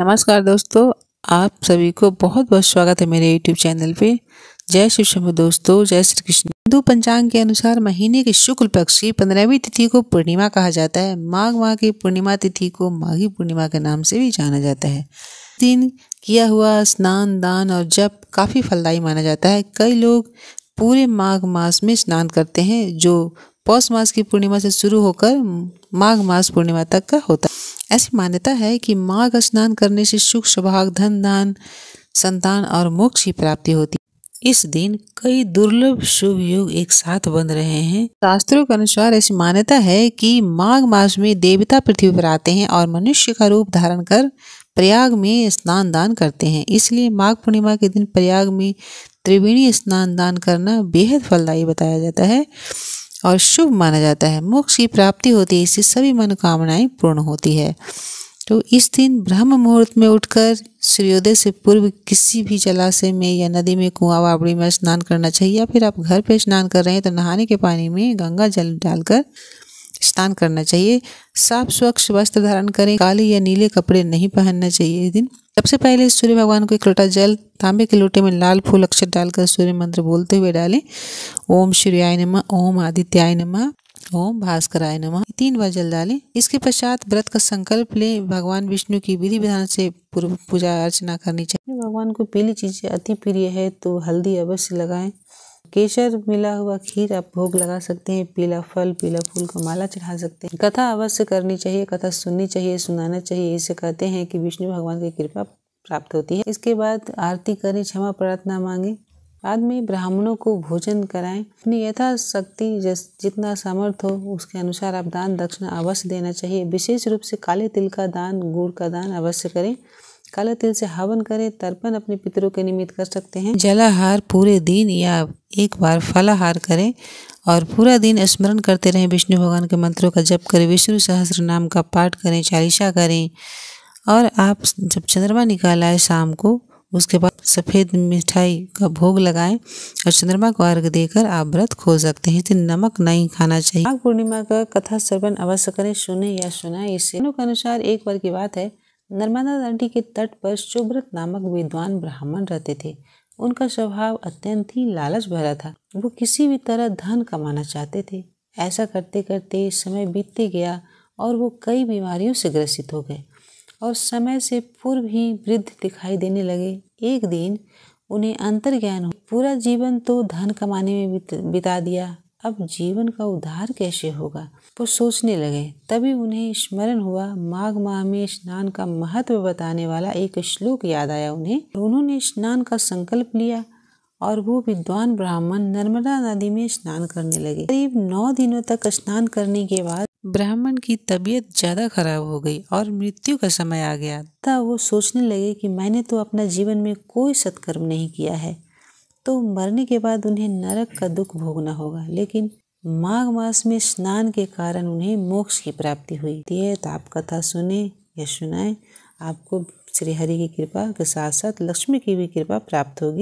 नमस्कार दोस्तों आप सभी को बहुत बहुत स्वागत है मेरे यूट्यूब चैनल पे जय शिव शंभु दोस्तों जय श्री कृष्ण हिंदू पंचांग के अनुसार महीने के शुक्ल पक्ष की पंद्रहवीं तिथि को पूर्णिमा कहा जाता है माघ माह की पूर्णिमा तिथि को माघी पूर्णिमा के नाम से भी जाना जाता है दिन किया हुआ स्नान दान और जप काफ़ी फलदायी माना जाता है कई लोग पूरे माघ मास में स्नान करते हैं जो पौष मास की पूर्णिमा से शुरू होकर माघ मास पूर्णिमा तक का होता है ऐसी मान्यता है कि माघ स्नान करने से सुख सौभाग धन दान संतान और मोक्ष की प्राप्ति होती इस दिन कई दुर्लभ शुभ योग एक साथ बन रहे हैं शास्त्रों के अनुसार ऐसी मान्यता है कि माघ मास में देवता पृथ्वी पर आते हैं और मनुष्य का रूप धारण कर प्रयाग में स्नान दान करते हैं इसलिए माघ पूर्णिमा के दिन प्रयाग में त्रिवेणी स्नान दान करना बेहद फलदायी बताया जाता है और शुभ माना जाता है मोक्ष की प्राप्ति होती है इससे सभी मनोकामनाएं पूर्ण होती है तो इस दिन ब्रह्म मुहूर्त में उठकर सूर्योदय से पूर्व किसी भी जलाशय में या नदी में कुआं वावड़ी में स्नान करना चाहिए या फिर आप घर पे स्नान कर रहे हैं तो नहाने के पानी में गंगा जल डालकर स्नान करना चाहिए साफ स्वच्छ वस्त्र धारण करें काले या नीले कपड़े नहीं पहनना चाहिए इस दिन सबसे पहले सूर्य भगवान को एक लोटा जल तांबे के लोटे में लाल फूल अक्षर डालकर सूर्य मंत्र बोलते हुए डालें ओम सूर्याय नम ओम आदित्याय नम ओम भास्कराय नम तीन बार जल डालें इसके पश्चात व्रत का संकल्प लें भगवान विष्णु की विधि विधान से पूर्व पूजा अर्चना करनी चाहिए भगवान को पीली चीज़ें अति प्रिय है तो हल्दी अवश्य लगाएं केसर मिला हुआ खीर आप भोग लगा सकते हैं पीला फल पीला फूल का माला चढ़ा सकते हैं कथा अवश्य करनी चाहिए कथा सुननी चाहिए सुनाना चाहिए इसे कहते हैं कि विष्णु भगवान की कृपा प्राप्त होती है इसके बाद आरती करें क्षमा प्रार्थना मांगे बाद में ब्राह्मणों को भोजन कराएं अपनी यथाशक्ति जितना सामर्थ हो उसके अनुसार आप दान दक्षिणा अवश्य देना चाहिए विशेष रूप से काले तिल का दान गुड़ का दान अवश्य करें काले तिल से हवन करें तर्पण अपने पितरों के निमित्त कर सकते हैं जलाहार पूरे दिन या एक बार फलाहार करें और पूरा दिन स्मरण करते रहें विष्णु भगवान के मंत्रों का जप करें विष्णु सहस्र नाम का पाठ करें चालीसा करें और आप जब चंद्रमा निकाल आए शाम को उसके बाद सफ़ेद मिठाई का भोग लगाएं और चंद्रमा को अर्घ देकर आप व्रत खो सकते हैं इसलिए नमक नहीं खाना चाहिए पूर्णिमा का कथा श्रवण अवश्य करें सुने या सुनाए इससे अनुसार एक बार की बात है नर्मदा नदी के तट पर सुब्रत नामक विद्वान ब्राह्मण रहते थे उनका स्वभाव अत्यंत ही लालच भरा था वो किसी भी तरह धन कमाना चाहते थे ऐसा करते करते समय बीतते गया और वो कई बीमारियों से ग्रसित हो गए और समय से पूर्व ही वृद्ध दिखाई देने लगे एक दिन उन्हें अंतर्ज्ञान हो पूरा जीवन तो धन कमाने में बिता दिया अब जीवन का उद्धार कैसे होगा वो सोचने लगे तभी उन्हें स्मरण हुआ माघ माह में स्नान का महत्व बताने वाला एक श्लोक याद आया उन्हें उन्होंने स्नान का संकल्प लिया और वो विद्वान ब्राह्मण नर्मदा नदी में स्नान करने लगे करीब नौ दिनों तक स्नान करने के बाद ब्राह्मण की तबीयत ज्यादा खराब हो गई और मृत्यु का समय आ गया तब वो सोचने लगे कि मैंने तो अपना जीवन में कोई सत्कर्म नहीं किया है तो मरने के बाद उन्हें नरक का दुख भोगना होगा लेकिन माघ मास में स्नान के कारण उन्हें मोक्ष की प्राप्ति हुई ये तो आप कथा सुने या सुनाए आपको श्रीहरि की कृपा के साथ साथ लक्ष्मी की भी कृपा प्राप्त होगी